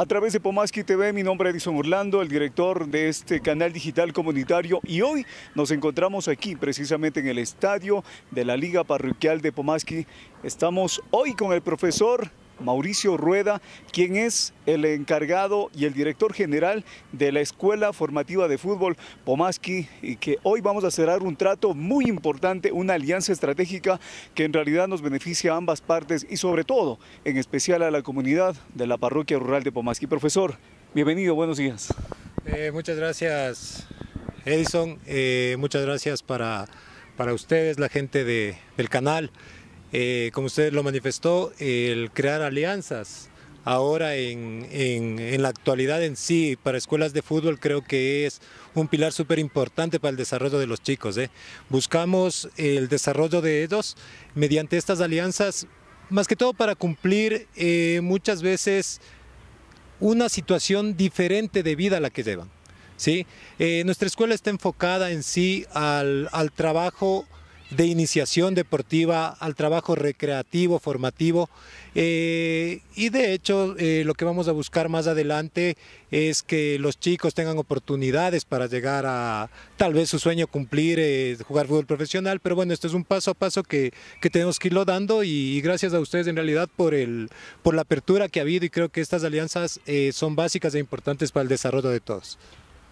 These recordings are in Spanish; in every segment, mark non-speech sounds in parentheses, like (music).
A través de Pomaski TV, mi nombre es Edison Orlando, el director de este canal digital comunitario y hoy nos encontramos aquí precisamente en el estadio de la Liga Parroquial de Pomaski. Estamos hoy con el profesor Mauricio Rueda, quien es el encargado y el director general de la Escuela Formativa de Fútbol Pomaski, y que hoy vamos a cerrar un trato muy importante, una alianza estratégica que en realidad nos beneficia a ambas partes y sobre todo, en especial a la comunidad de la parroquia rural de Pomaski. Profesor, bienvenido, buenos días. Eh, muchas gracias, Edison. Eh, muchas gracias para, para ustedes, la gente del canal. Eh, como usted lo manifestó, el crear alianzas. Ahora en, en, la actualidad en sí, para escuelas de fútbol creo que es un pilar súper importante para el desarrollo de los chicos. ¿eh? Buscamos el desarrollo de ellos mediante estas alianzas, más que todo para cumplir eh, muchas veces una situación diferente de vida a la que llevan. ¿sí? nuestra escuela está enfocada en sí al, al trabajo de iniciación deportiva al trabajo recreativo, formativo. Eh, y de hecho, eh, lo que vamos a buscar más adelante es que los chicos tengan oportunidades para llegar a tal vez su sueño cumplir, eh, jugar fútbol profesional. Pero bueno, esto es un paso a paso que, tenemos que irlo dando y, gracias a ustedes en realidad por, el, por la apertura que ha habido y creo que estas alianzas son básicas e importantes para el desarrollo de todos.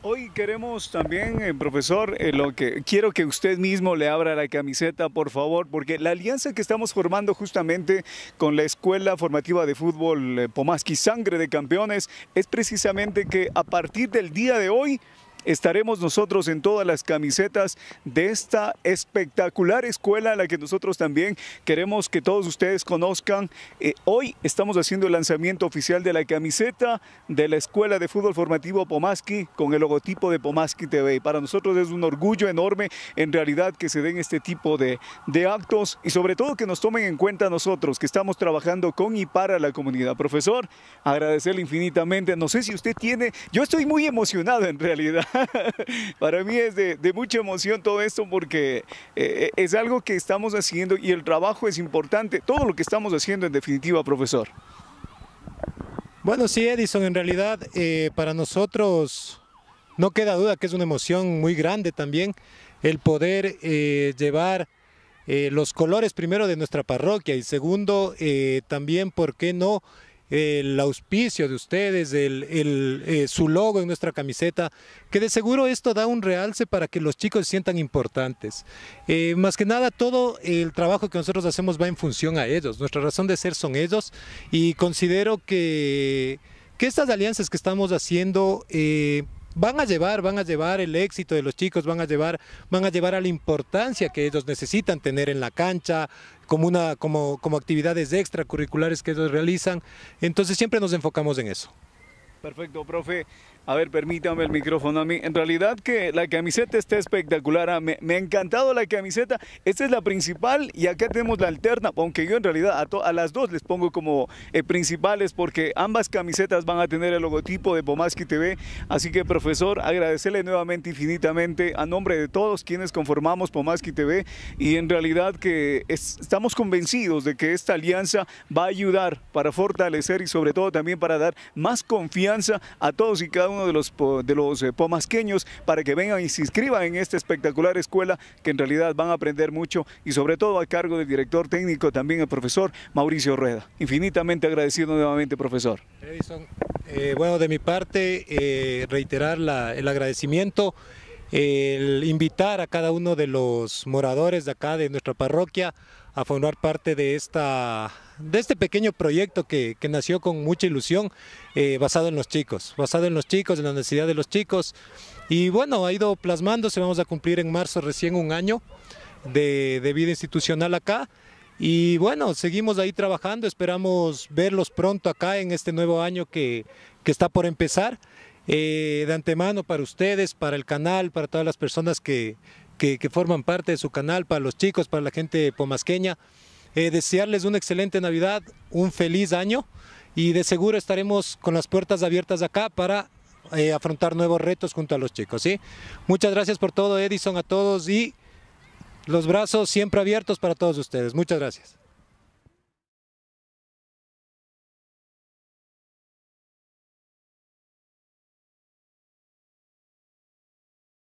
Hoy queremos también, eh, profesor, eh, lo que quiero que usted mismo le abra la camiseta, por favor, porque la alianza que estamos formando justamente con la Escuela Formativa de Fútbol eh, Pomaski Sangre de Campeones es precisamente que a partir del día de hoy estaremos nosotros en todas las camisetas de esta espectacular escuela a la que nosotros también queremos que todos ustedes conozcan. Eh, hoy estamos haciendo el lanzamiento oficial de la camiseta de la Escuela de Fútbol Formativo Pomaski con el logotipo de Pomaski TV. Para nosotros es un orgullo enorme en realidad que se den este tipo de actos y sobre todo que nos tomen en cuenta nosotros que estamos trabajando con y para la comunidad. Profesor, agradecerle infinitamente. No sé si usted tiene, yo estoy muy emocionado en realidad (laughs) para mí es de, mucha emoción todo esto porque eh, es algo que estamos haciendo y el trabajo es importante, todo lo que estamos haciendo en definitiva, profesor. Bueno, sí, Edison, en realidad eh, para nosotros no queda duda que es una emoción muy grande también el poder eh, llevar los colores primero de nuestra parroquia y segundo también, ¿por qué no?, el auspicio de ustedes, eh, su logo en nuestra camiseta, que de seguro esto da un realce para que los chicos se sientan importantes. Eh, más que nada, todo el trabajo que nosotros hacemos va en función a ellos, nuestra razón de ser son ellos y considero que, estas alianzas que estamos haciendo... Eh, van a llevar, van a llevar el éxito de los chicos, van a llevar, van a llevar la importancia que ellos necesitan tener en la cancha, como, una, como, como actividades extracurriculares que ellos realizan. Entonces siempre nos enfocamos en eso. Perfecto, profe. A ver, permítame el micrófono a mí. En realidad que la camiseta está espectacular. Ah, me, ha encantado la camiseta. Esta es la principal y acá tenemos la alterna, aunque yo en realidad a, las dos les pongo como eh, principales porque ambas camisetas van a tener el logotipo de Pomaski TV. Así que, profesor, agradecerle nuevamente infinitamente a nombre de todos quienes conformamos Pomaski TV y en realidad que estamos convencidos de que esta alianza va a ayudar para fortalecer y sobre todo también para dar más confianza a todos y cada uno de los, de los eh, pomasqueños para que vengan y se inscriban en esta espectacular escuela que en realidad van a aprender mucho y sobre todo a cargo del director técnico también el profesor Mauricio Rueda. Infinitamente agradecido nuevamente profesor. Edison, eh, bueno de mi parte eh, reiterar el agradecimiento el invitar a cada uno de los moradores de acá de nuestra parroquia a formar parte de, esta, de este pequeño proyecto que, nació con mucha ilusión, eh, basado en los chicos, basado en los chicos, en la necesidad de los chicos. Y bueno, ha ido plasmándose, vamos a cumplir en marzo recién un año de, vida institucional acá. Y bueno, seguimos ahí trabajando, esperamos verlos pronto acá en este nuevo año que, está por empezar. Eh, de antemano para ustedes, para el canal, para todas las personas que, que, forman parte de su canal, para los chicos, para la gente pomasqueña. Eh, desearles una excelente Navidad, un feliz año y de seguro estaremos con las puertas abiertas acá para eh, afrontar nuevos retos junto a los chicos. ¿sí? Muchas gracias por todo, Edison, a todos y los brazos siempre abiertos para todos ustedes. Muchas gracias.